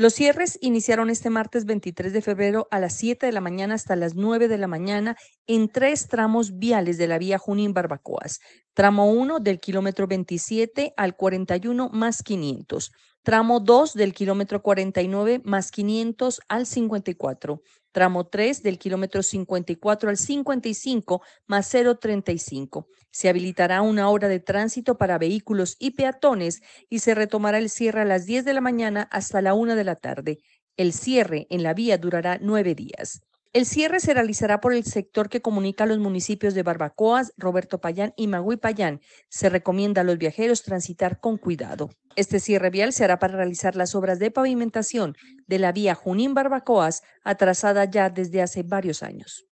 Los cierres iniciaron este martes 23 de febrero a las 7 de la mañana hasta las 9 de la mañana en tres tramos viales de la vía Junín Barbacoas, Tramo 1 del kilómetro 27 al 41 más 500. Tramo 2 del kilómetro 49 más 500 al 54. Tramo 3 del kilómetro 54 al 55 más 035. Se habilitará una hora de tránsito para vehículos y peatones y se retomará el cierre a las 10 de la mañana hasta la 1 de la tarde. El cierre en la vía durará nueve días. El cierre se realizará por el sector que comunica los municipios de Barbacoas, Roberto Payán y Magui Payán. Se recomienda a los viajeros transitar con cuidado. Este cierre vial se hará para realizar las obras de pavimentación de la vía Junín-Barbacoas, atrasada ya desde hace varios años.